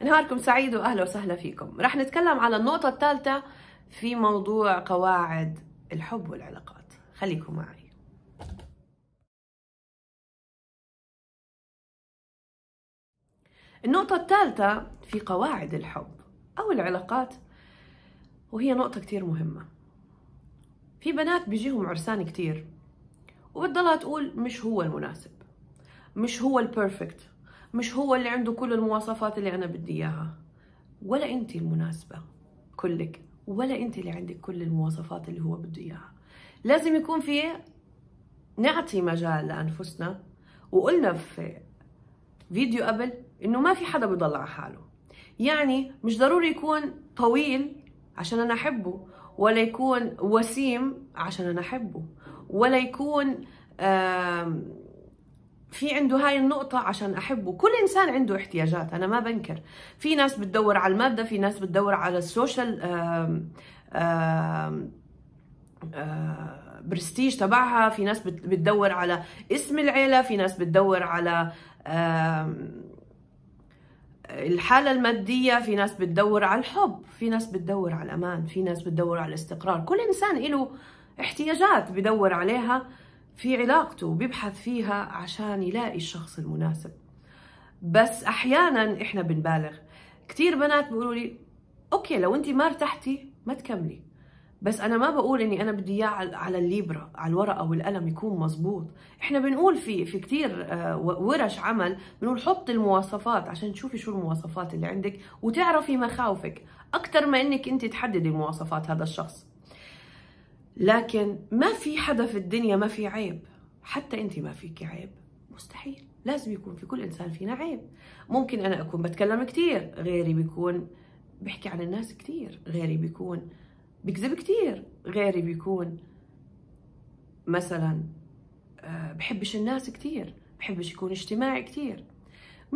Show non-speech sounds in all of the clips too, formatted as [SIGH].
نهاركم سعيد واهلا وسهلا فيكم رح نتكلم على النقطة الثالثة في موضوع قواعد الحب والعلاقات خليكم معي النقطة الثالثة في قواعد الحب أو العلاقات وهي نقطة كتير مهمة في بنات بيجيهم عرسان كتير وبتضلها تقول مش هو المناسب مش هو البرفكت مش هو اللي عنده كل المواصفات اللي انا بدي اياها ولا انت المناسبه كلك ولا انت اللي عندك كل المواصفات اللي هو بده اياها لازم يكون في نعطي مجال لانفسنا وقلنا في فيديو قبل انه ما في حدا بيضل على حاله يعني مش ضروري يكون طويل عشان انا احبه ولا يكون وسيم عشان انا احبه ولا يكون آه في عنده هاي النقطة عشان أحبه كل إنسان عنده احتياجات أنا ما بنكر في ناس بتدور على المادة في ناس بتدور على السوشيال آه، برستيج تبعها في ناس بتدور على اسم العيلة في ناس بتدور على الحالة المادية في ناس بتدور على الحب في ناس بتدور على الأمان في ناس بتدور على الاستقرار كل إنسان له احتياجات بدور عليها في علاقته وبيبحث فيها عشان يلاقي الشخص المناسب بس احيانا احنا بنبالغ كثير بنات بيقولوا لي اوكي لو انت ما ارتحتي ما تكملي بس انا ما بقول اني انا بدي اياه على الليبرا على الورقه والقلم يكون مزبوط احنا بنقول في في كثير آه، ورش عمل بنقول حطي المواصفات عشان تشوفي شو المواصفات اللي عندك وتعرفي مخاوفك اكثر ما انك انت تحددي مواصفات هذا الشخص لكن ما في حدا في الدنيا ما في عيب حتى انت ما فيك عيب مستحيل لازم يكون في كل انسان فينا عيب ممكن انا اكون بتكلم كثير غيري بيكون بحكي عن الناس كثير غيري بيكون بكذب كثير غيري بيكون مثلا آه، بحبش الناس كثير بحبش يكون اجتماعي كثير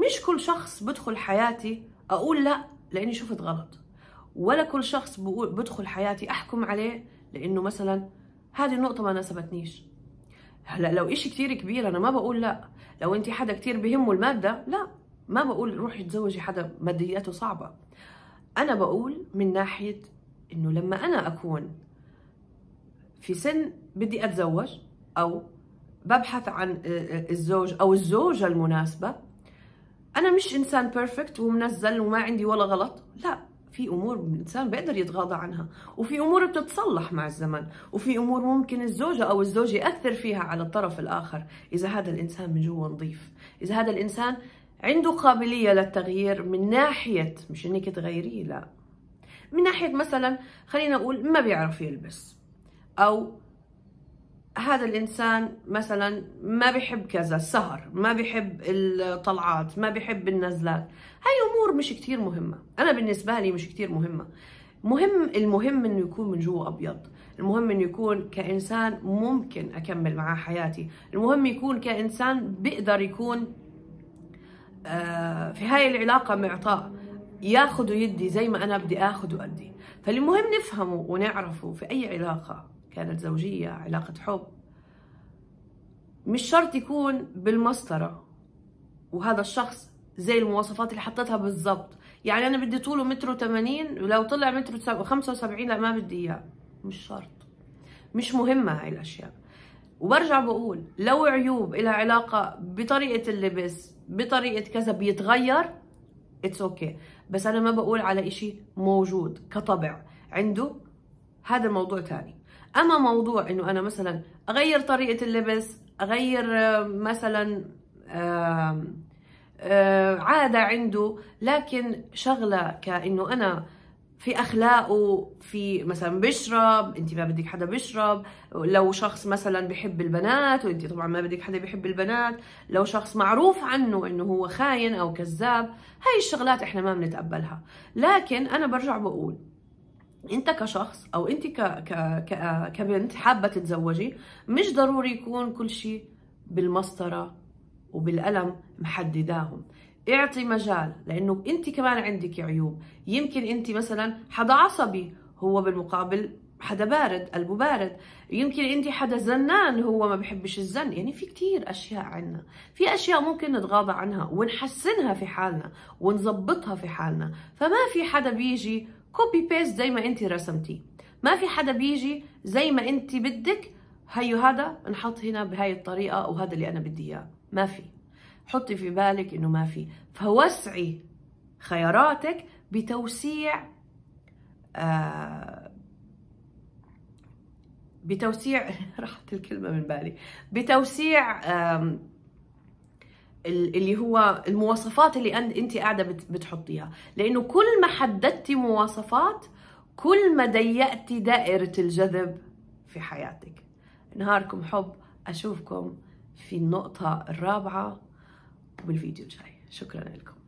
مش كل شخص بدخل حياتي اقول لا لاني شفت غلط ولا كل شخص بدخل حياتي احكم عليه لانه مثلا هذه النقطه ما ناسبتنيش هلا لو إشي كتير كبير انا ما بقول لا لو انت حدا كتير بهمه الماده لا ما بقول روحي تزوجي حدا مادياته صعبه انا بقول من ناحيه انه لما انا اكون في سن بدي اتزوج او ببحث عن آه، آه، الزوج او الزوجه المناسبه انا مش انسان بيرفكت ومنزل وما عندي ولا غلط لا في امور الانسان بيقدر يتغاضى عنها وفي امور بتتصلح مع الزمن وفي امور ممكن الزوجه او الزوج ياثر فيها على الطرف الاخر اذا هذا الانسان من جوا نظيف اذا هذا الانسان عنده قابليه للتغيير من ناحيه مش انك تغيريه لا من ناحيه مثلا خلينا نقول ما بيعرف يلبس او هذا الانسان مثلا ما بحب كذا السهر ما بحب الطلعات ما بحب النزلات هاي امور مش كتير مهمه انا بالنسبه لي مش كتير مهمه مهم المهم انه يكون من جوا ابيض المهم انه يكون كانسان ممكن اكمل معاه حياتي المهم يكون كانسان بيقدر يكون آه، في هاي العلاقه معطاء ياخذ ويدي زي ما انا بدي اخذ وادي فالمهم نفهمه ونعرفه في اي علاقه كانت زوجية علاقة حب مش شرط يكون بالمسطرة وهذا الشخص زي المواصفات اللي حطيتها بالضبط يعني أنا بدي طوله متر وثمانين ولو طلع متر وخمسة وسبعين لا ما بدي إياه مش شرط مش مهمة هاي الأشياء وبرجع بقول لو عيوب إلها علاقة بطريقة اللبس بطريقة كذا بيتغير اتس اوكي okay. بس انا ما بقول على اشي موجود كطبع عنده هذا الموضوع تاني اما موضوع انه انا مثلا اغير طريقه اللبس اغير آه، مثلا آه، آه، عاده عنده لكن شغله كانه انا في اخلاقه في مثلا بشرب انت ما بدك حدا بشرب لو شخص مثلا بحب البنات وانت طبعا ما بدك حدا بحب البنات لو شخص معروف عنه انه هو خاين او كذاب هاي الشغلات احنا ما بنتقبلها لكن انا برجع بقول انت كشخص او انت ك... ك... ك... كبنت حابه تتزوجي مش ضروري يكون كل شيء بالمسطره وبالقلم محدداهم اعطي مجال لانه انت كمان عندك عيوب يمكن انت مثلا حدا عصبي هو بالمقابل حدا بارد قلبه بارد يمكن انت حدا زنان هو ما بحبش الزن يعني في كتير اشياء عنا في اشياء ممكن نتغاضى عنها ونحسنها في حالنا ونظبطها في حالنا فما في حدا بيجي كوبي بيست زي ما انت رسمتيه ما في حدا بيجي زي ما انت بدك هيو هذا نحط هنا بهاي الطريقه وهذا اللي انا بدي اياه ما في حطي في بالك انه ما في فوسعي خياراتك بتوسيع آه بتوسيع [LAUGHS] راحت الكلمه من بالي بتوسيع آه اللي هو المواصفات اللي انت قاعده بتحطيها لانه كل ما حددتي مواصفات كل ما ضيقتي دائره الجذب في حياتك نهاركم حب اشوفكم في النقطه الرابعه بالفيديو الجاي شكرا لكم